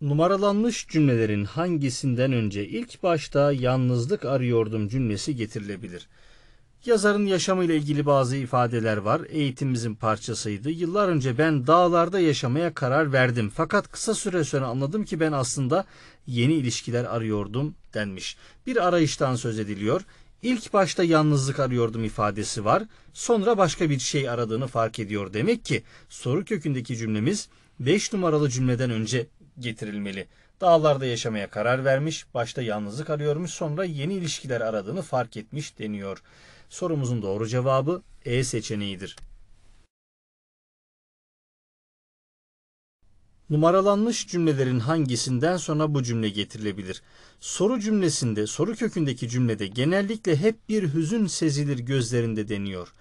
Numaralanmış cümlelerin hangisinden önce ilk başta yalnızlık arıyordum cümlesi getirilebilir. Yazarın yaşamıyla ilgili bazı ifadeler var. Eğitimimizin parçasıydı. Yıllar önce ben dağlarda yaşamaya karar verdim. Fakat kısa süre sonra anladım ki ben aslında yeni ilişkiler arıyordum denmiş. Bir arayıştan söz ediliyor. İlk başta yalnızlık arıyordum ifadesi var. Sonra başka bir şey aradığını fark ediyor. Demek ki soru kökündeki cümlemiz 5 numaralı cümleden önce getirilmeli. Dağlarda yaşamaya karar vermiş, başta yalnızlık arıyormuş, sonra yeni ilişkiler aradığını fark etmiş deniyor. Sorumuzun doğru cevabı E seçeneğidir. Numaralanmış cümlelerin hangisinden sonra bu cümle getirilebilir? Soru cümlesinde, soru kökündeki cümlede genellikle hep bir hüzün sezilir gözlerinde deniyor.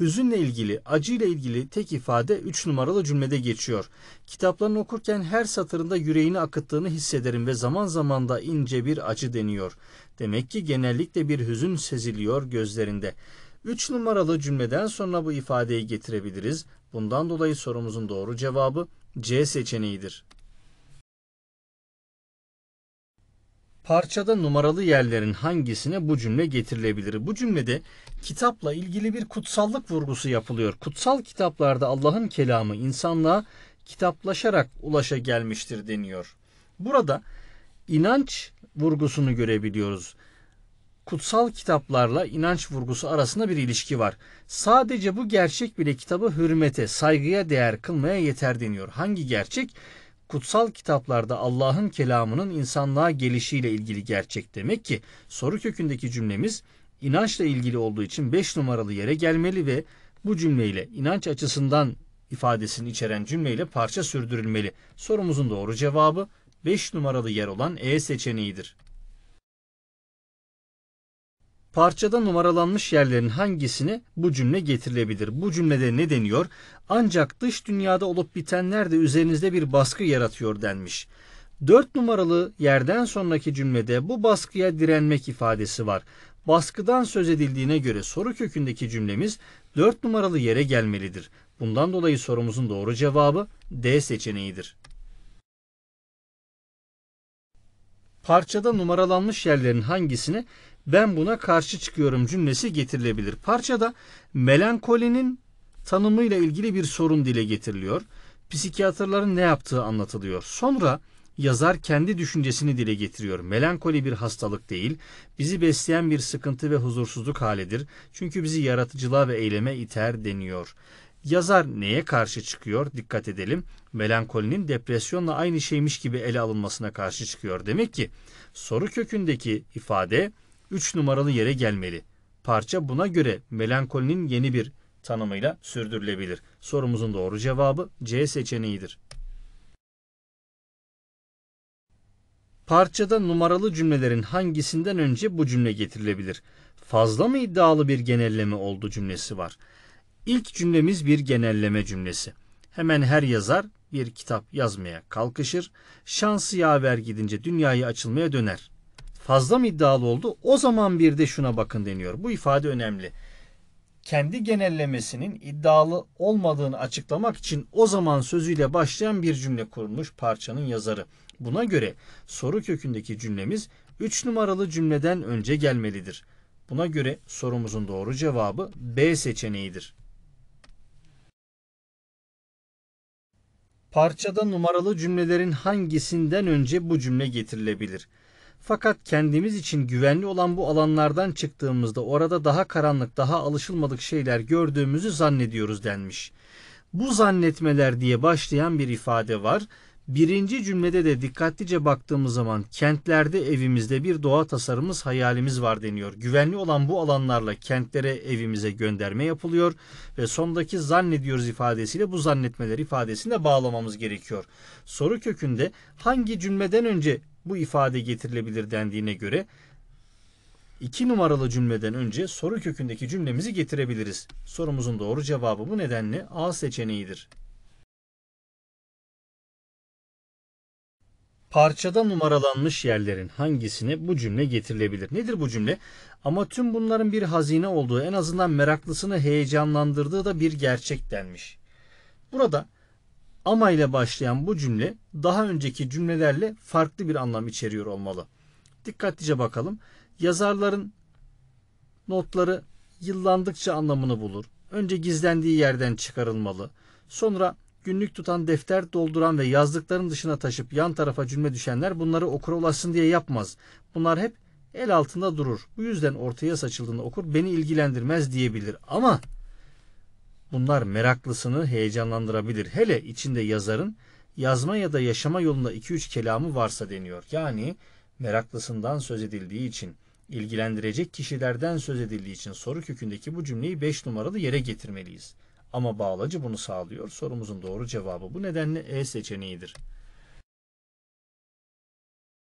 Hüzünle ilgili, acıyla ilgili tek ifade 3 numaralı cümlede geçiyor. Kitaplarını okurken her satırında yüreğini akıttığını hissederim ve zaman zaman da ince bir acı deniyor. Demek ki genellikle bir hüzün seziliyor gözlerinde. 3 numaralı cümleden sonra bu ifadeyi getirebiliriz. Bundan dolayı sorumuzun doğru cevabı C seçeneğidir. Parçada numaralı yerlerin hangisine bu cümle getirilebilir? Bu cümlede kitapla ilgili bir kutsallık vurgusu yapılıyor. Kutsal kitaplarda Allah'ın kelamı insanlığa kitaplaşarak ulaşa gelmiştir deniyor. Burada inanç vurgusunu görebiliyoruz kutsal kitaplarla inanç vurgusu arasında bir ilişki var. Sadece bu gerçek bile kitabı hürmete, saygıya değer kılmaya yeter deniyor. Hangi gerçek? Kutsal kitaplarda Allah'ın kelamının insanlığa gelişiyle ilgili gerçek demek ki soru kökündeki cümlemiz inançla ilgili olduğu için 5 numaralı yere gelmeli ve bu cümleyle inanç açısından ifadesini içeren cümleyle parça sürdürülmeli. Sorumuzun doğru cevabı 5 numaralı yer olan E seçeneğidir. Parçada numaralanmış yerlerin hangisini bu cümle getirilebilir? Bu cümlede ne deniyor? Ancak dış dünyada olup bitenler de üzerinizde bir baskı yaratıyor denmiş. 4 numaralı yerden sonraki cümlede bu baskıya direnmek ifadesi var. Baskıdan söz edildiğine göre soru kökündeki cümlemiz 4 numaralı yere gelmelidir. Bundan dolayı sorumuzun doğru cevabı D seçeneğidir. Parçada numaralanmış yerlerin hangisini ben buna karşı çıkıyorum cümlesi getirilebilir. Parçada melankolinin tanımıyla ilgili bir sorun dile getiriliyor. Psikiyatrların ne yaptığı anlatılıyor. Sonra yazar kendi düşüncesini dile getiriyor. Melankoli bir hastalık değil, bizi besleyen bir sıkıntı ve huzursuzluk halidir. Çünkü bizi yaratıcılığa ve eyleme iter deniyor. Yazar neye karşı çıkıyor? Dikkat edelim. Melankolinin depresyonla aynı şeymiş gibi ele alınmasına karşı çıkıyor. Demek ki soru kökündeki ifade 3 numaralı yere gelmeli. Parça buna göre melankolinin yeni bir tanımıyla sürdürülebilir. Sorumuzun doğru cevabı C seçeneğidir. Parçada numaralı cümlelerin hangisinden önce bu cümle getirilebilir? Fazla mı iddialı bir genelleme oldu cümlesi var. İlk cümlemiz bir genelleme cümlesi. Hemen her yazar bir kitap yazmaya kalkışır. Şansı yaver gidince dünyaya açılmaya döner fazla mı iddialı oldu? O zaman bir de şuna bakın deniyor. Bu ifade önemli. Kendi genellemesinin iddialı olmadığını açıklamak için o zaman sözüyle başlayan bir cümle kurmuş parçanın yazarı. Buna göre soru kökündeki cümlemiz 3 numaralı cümleden önce gelmelidir. Buna göre sorumuzun doğru cevabı B seçeneğidir. Parçada numaralı cümlelerin hangisinden önce bu cümle getirilebilir? Fakat kendimiz için güvenli olan bu alanlardan çıktığımızda orada daha karanlık, daha alışılmadık şeyler gördüğümüzü zannediyoruz denmiş. Bu zannetmeler diye başlayan bir ifade var. Birinci cümlede de dikkatlice baktığımız zaman kentlerde evimizde bir doğa tasarımız hayalimiz var deniyor. Güvenli olan bu alanlarla kentlere evimize gönderme yapılıyor ve sondaki zannediyoruz ifadesiyle bu zannetmeler ifadesini de bağlamamız gerekiyor. Soru kökünde hangi cümleden önce bu ifade getirilebilir dendiğine göre iki numaralı cümleden önce soru kökündeki cümlemizi getirebiliriz. Sorumuzun doğru cevabı bu nedenle A seçeneğidir. Parçada numaralanmış yerlerin hangisine bu cümle getirilebilir? Nedir bu cümle? Ama tüm bunların bir hazine olduğu, en azından meraklısını heyecanlandırdığı da bir gerçek denmiş. Burada ama ile başlayan bu cümle daha önceki cümlelerle farklı bir anlam içeriyor olmalı. Dikkatlice bakalım. Yazarların notları yıllandıkça anlamını bulur. Önce gizlendiği yerden çıkarılmalı. Sonra günlük tutan defter dolduran ve yazdıkların dışına taşıp yan tarafa cümle düşenler bunları okura ulaşsın diye yapmaz. Bunlar hep el altında durur. Bu yüzden ortaya saçıldığında okur beni ilgilendirmez diyebilir. Ama Bunlar meraklısını heyecanlandırabilir. Hele içinde yazarın yazma ya da yaşama yolunda 2-3 kelamı varsa deniyor. Yani meraklısından söz edildiği için, ilgilendirecek kişilerden söz edildiği için soru kökündeki bu cümleyi 5 numaralı yere getirmeliyiz. Ama bağlacı bunu sağlıyor. Sorumuzun doğru cevabı bu nedenle E seçeneğidir.